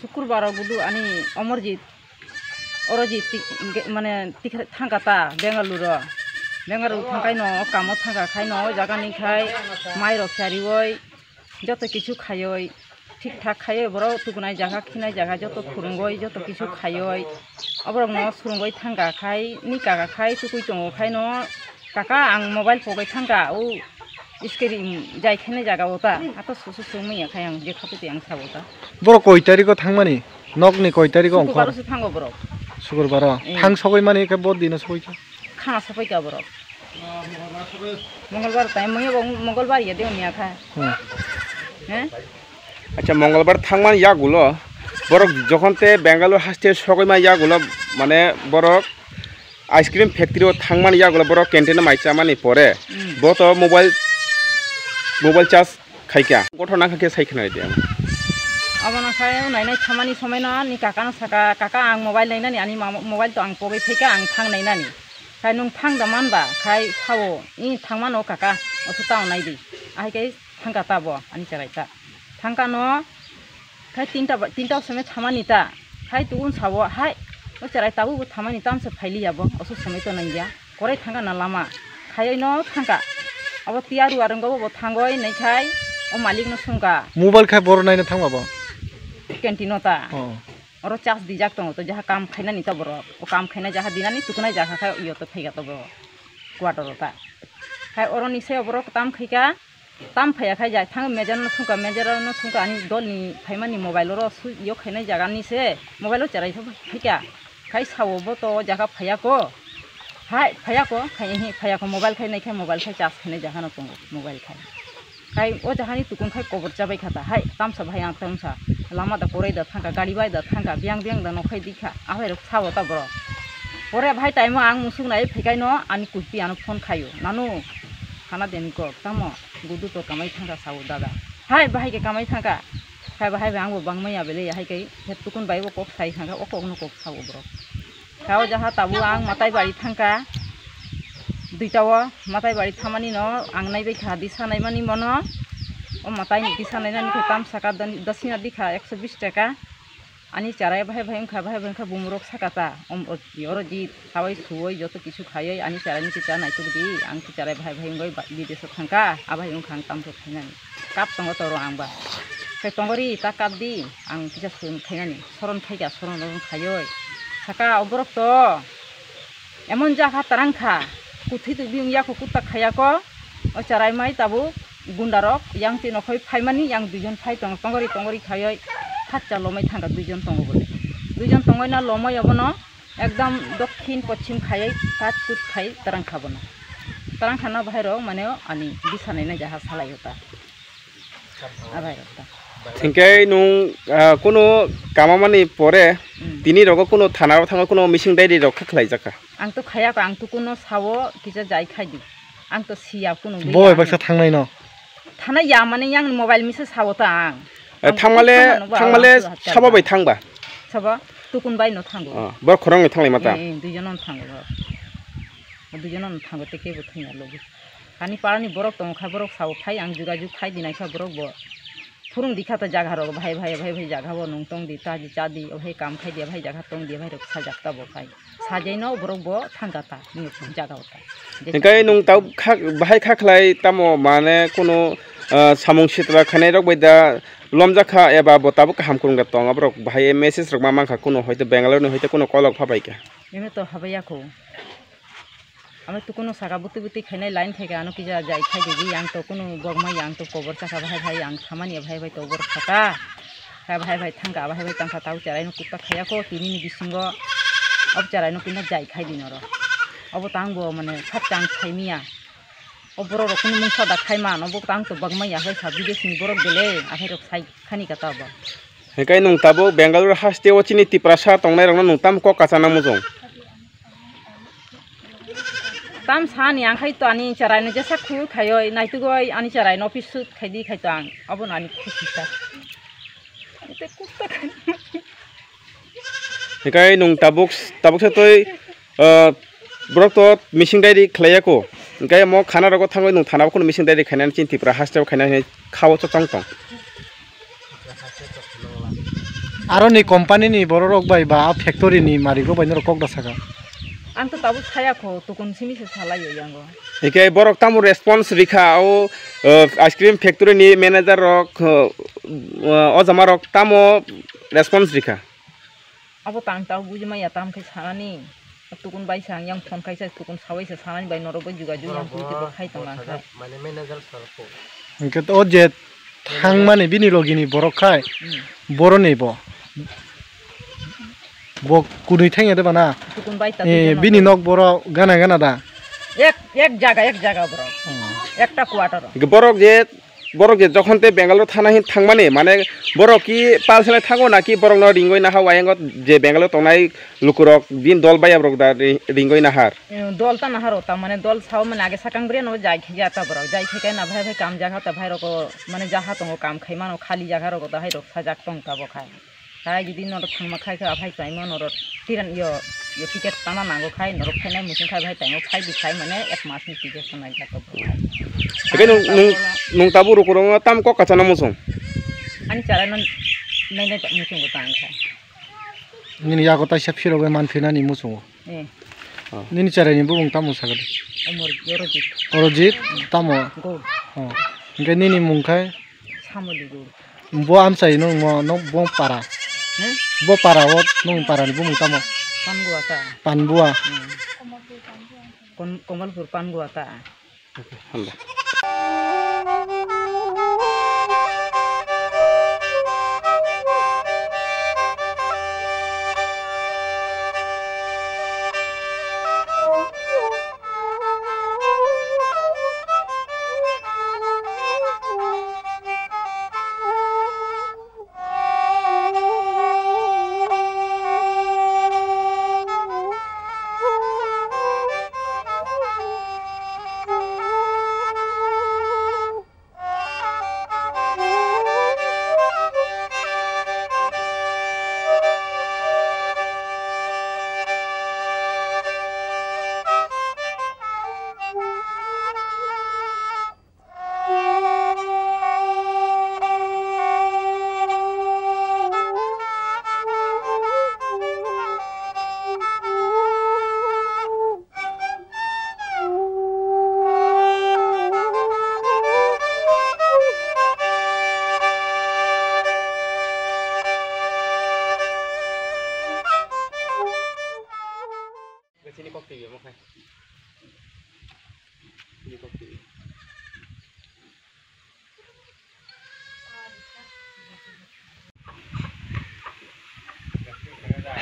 শুক্রবার ಶುಕ್ರವಾರಗುದು আনি অমরজিৎ অরজিৎ মানে থাঙ্কাতা বেঙ্গালুর বেঙ্গালুর থাকাই ন কাম থাকা খাই ন নি খাই মাই রসারি ওই যত কিছু খাই ঠিকঠাক খাই বড় টুকুনাই জায়গা খিনাই জায়গা যত খুরুঙ্গই যত কিছু খাই ওই ন সুরুঙ্গই থাকা খাই নি কাকা খাই টুকুই চঙ্গ খাই ন কাকা আং মোবাইল পগাই থাঙ্গা ও इसके जायखाने जागा होता आता सुसु सुमी खाय आं जेखाबो दे आं साबोता बर' कय तारिखआव थांमानि नकनि कय तारिखआव ओंखार थांगो बर' सुगुरबार थां सगै मानि एखे बहुत दिन सगैखा खाना सफैखा बर' मंगलबार ताइ मय मंगलबार ये देउनिया खा হ্যাঁ আচ্ছা মঙ্গলবার থাকমান ইয়াগুলো বরক যখন তে বেঙ্গালোর হাসতে সকমা ইয়াগুলো মানে বরক আইসক্রিম ফ্যাক্টরিও থাকমান ইয়াগুলো বড় ক্যান্টিনে মাইচা মানে পরে বত মোবাইল มอบัลชัสขายแก่กอดหัวหน้าขายแก่ใช่ขนอะไหนเดียวอาบ้านขายไหนไหนชั่วโมันี่สมัยนั้นนี่ก้ากันสักกาก้ากาอังโมบายไหนนั่นนี่อันนี้มาโมบายตัวอังโปไปเที่ยงอังทังไหนนั่นนี่ใครนุ่งทังดมันบ่าขายเท้านี่ทังมันโอ้ก้ากันโอ้ทุดต้ายไหนดีอะไรก็ทังก้าตาบ่อันนี้จะไรตาทังก้าโน่ใครตินตาตินตาสมัยชั่วโมงนี้ตาขายตุ้งสาวขายโอ้จะไรตาบุกทั้งมันนี่ตามสุดไฟลี่อ่ะบ่โอ้สุดสมัยตัวนั่งยาก็เลยทังก้านั่นละมาขายไอ้โน่ทังกา अब तियारु आरंगो बो थांगोय नै खाय ओ मालिक न सुंगा मोबाइल खाय बर नायना थांबाबो कैंटीनो ता और चास दी जाक तो जहा काम खाइना नि तो बर ओ काम खाइना जहा दिना नि तुकना जहा खाय इयो तो फैगा तो बर क्वार्टर ता खाय और निसे बर ताम खैका ताम फैया खाय जाय थांग मेजर न सुंगा मेजर न सुंगा अनि दल नि फैमा नि मोबाइल र सु इयो खाइना जगा नि से मोबाइल चराइ सब फैका खाय सावबो तो जहा फैया को খাই খাইয়া কো খাই হি খাইয়া কো মোবাইল খাই নাই খাই মোবাইল খাই চাষ খাই জাহানো তো মোবাইল খাই খাই ও জাহানি তুকুন খাই কবর চাবাই খাতা হাই তামসা ভাই আং তামসা লামা দা পরে দা থাকা গাড়ি বাই দা থাকা বিয়াং বিয়াং দা নখাই দিখা আহে সাবো তা বড় পরে ভাই টাইম আং মুসুক নাই ফেকাই ন আমি কুচি আনো ফোন খাইও নানু খানা দেন কক তাম গুদু তো কামাই থাকা সাবো দাদা হাই ভাই কে কামাই থাকা খাই ভাই আংবো বাংমাই আবেলে হাইকে হেতুকুন বাইব কক সাই থাকা ও কক কক সাবো বড় তাও যাহা তাবু আং মাতাই বাড়ি থাকা দুইটাও মাতাই বাড়ি থামানি ন আংনাই বাইখা দি সানাই মানি মন ও মাতাই দি সানাই নানি খেতাম সাকা দশিনা দিখা একশো বিশ টাকা আনি চারাই ভাই ভাই খা ভাই ভাই খা বুমরক সাকাতা ওর জি খাওয়াই শুয়োই যত কিছু খাইয়াই আনি চারাই নিচে চা নাইতুক দি আং কি চারাই ভাই ভাই গাই বিদেশ থাকা আভাই খাং তামতো খাইনানি কাপ সঙ্গ তর আংবা সেই তঙ্গরি তা কাপ দি আং কিচা খাইনানি সরণ খাইকা সরণ খাইয় থাকা অবরক্ত এমন জাখা তারাংখা কুথি তুবি ইয়াকু কুতা খাইয়াক ও চারাইমাই তাবু গুন্ডারক ইয়াং তিন অখৈ ফাইমানি ইয়াং দুইজন ফাই টং টঙ্গরি টঙ্গরি খাইয় থাকচা লমাই থাকা দুইজন টঙ্গ বলে দুইজন টঙ্গই না লমাই অবন একদম দক্ষিণ পশ্চিম খাইয়াই কাজ কুট খাই তারাংখা বন তারাংখা না ভাইর মানে আনি বিছানাই না যাহা সালাই হতা ভাইর হতা থিংকাই নো কোনো কামা মানে পরে তিনি রক কোনো থানার থাকা কোনো মিশিং ডাইরি রক্ষা খাই যাকা আং তো খাই আক আং তো কোনো সাবো কিজা যাই খাই দি আং তো সিয়া কোনো বই বাসা থাকনাই ন থানা ইয়া মানে ইয়াং মোবাইল মিসে সাবো তা আং থামালে থামালে সাবো বাই থাংবা সাবো তুকুন বাই ন থাংগো বড় খরং থাংলাই মাতা দুইজন ন থাংগো দুইজন ন থাংগো তে কে বুথিং আলো পানি পাড়ানি বরক তো মুখা বরক সাবো খাই আং যুগা যুগ খাই দিনাই সব বরক বড় फुरुम दिखा तो जगह रो भाई भाई भाई भाई जगह वो नुंगतों दीता जी चा दी भाई काम खाई दिया भाई जगह तों दिया भाई रोक सजाता वो भाई साजे नो बरो वो थांगाता नुंग जगह होता इनका नुंगताव खा भाई खा खलाई तमो माने कोनो सामुंग सित्रा खाने रोक भाई दा लमजाखा एबा बताबो काम करूंगा तों अब रोक भाई मैसेज रकमा मांखा कोनो होय तो बेंगलोर नो होय तो कोनो कॉल फाबाई के इमे तो हबैया को আমি তো কোনো সাকাবুতি বুতি বুতি খেনে লাইন থেকে আনো কি যা যাই খাই যে আং তো কোনো গগমাই আং তো কবর চাকা ভাই ভাই আং খামানি ভাই ভাই তো ওবর হ্যাঁ ভাই ভাই থাঙ্কা ভাই ভাই তাঙ্কা তাও চারাইনো কুত্তা খাইয়া কো তিনি নিবি সঙ্গ অব চারাইনো কিনা যাই খাই দিনর অব তাং মানে সাত চাং খাইমিয়া অবর রকম মূসা দা খাই মান অব তাং তো বগমাই আহাই সাবি দেশ নিবর গেলে আহাই রক সাই খানি কাতা অব হেকাই নংতাবো বেঙ্গালুর হাস্তে অচিনি তিপ্রাসা তংনাই রং নংতাম ক কাচানা মুজং তাম সানি আং খাই তো আনি চারাইনো যেসা খু খাই নাইতো গই আনি চারাইনো অফিস খাই দি খাইতো আং অব আনি খুশি তা কুত্তা খাই একাই নং টাবুক টাবুকসে তৈ ব্রত মিশিং ডাইরি খেলাইয়াকো একাই ম খানা রকম থাঙ্গই নং থানাবো কোনো মিশিং ডাইরি খাইনান চিন্তিপ্রা হাস্টাও খাইনান খাওয়া চং টং আরো নি কোম্পানি নি বড় রক বাই বা ফ্যাক্টরি নি মারিগো বাইন রকক দাসাকা ಅಂತ ತಾವು ಸಾಯಕೋ ತುಕುನ್ ಸಿಮಿಸೆ ಸಾಲ ಯೋಯಂಗ ಏಕೆ ಬರಕ್ ತಾಮು ರೆಸ್ಪಾನ್ಸ್ ರಿಖಾ ಓ ಐಸ್ ಕ್ರೀಮ್ ಫ್ಯಾಕ್ಟರಿ ನಿ ಮ್ಯಾನೇಜರ್ ರಕ್ ಓ ಜಮಾ ರಕ್ ತಾಮು ರೆಸ್ಪಾನ್ಸ್ ರಿಖಾ আবো তাং তাও বুঝি মাইয়া তাম খাই সানানি তুকুন বাই সাং ইয়াং ফোন খাইছে তুকুন সাবাই সানানি বাই নরব যোগাযোগ ইয়াং পুলিতে খাই তাম মানে ম্যানেজার সরকো ইনকে তো যে থাং মানে বিনি লগিনি বড় খাই বড় নেব bok kudui thainga deba na e bini nok boro gana gana da এক এক জায়গা এক জায়গা বড় একটা কোয়ার্টার বরক যে বরক যে যখন তে বেঙ্গালোর থানা হিন থাকমানে মানে বরক কি পালসেলে থাকো নাকি বরক ন রিঙ্গই নাহা ওয়াইঙ্গত যে বেঙ্গালোর তনাই লুকুরক দিন দল বাইয়া বরক দা রিঙ্গই নাহার দল তা নাহার ওতা মানে দল ছাও মানে আগে সাকাং বরে ন যাই খিয়া তা বরক যাই থেকে না ভাই ভাই কাম জায়গা মানে তা ভাই রক মানে যাহা তো কাম খাই মানো খালি জায়গা রক তা হাই রক সাজাক টঙ্কা বখায় hai judi norot thangma khai khai abhai taimo norot tiran yo cái ticket tama nango khai norot khai này musin khai bhai taimo khai dikhai mane ek mas ni ticket sanai ja to sekai nung nung tabu rukurong tam ko kachana musong anh chala non nai nai musong ko tang khai nini ya ko ta sep shiro ge là phina ni musong eh nini chara ni bubong tamu sagar amor yorojit orojit tamo go ha ngai nini mungkai samoli go bo am sai no mo nó bông para Hmm? Bo parawot nung paran bo mung tamo. Pan gua ta. Pan bua. Hmm. Kon komal pan gua ta. Alhamdulillah. có kỳ một này như có kỳ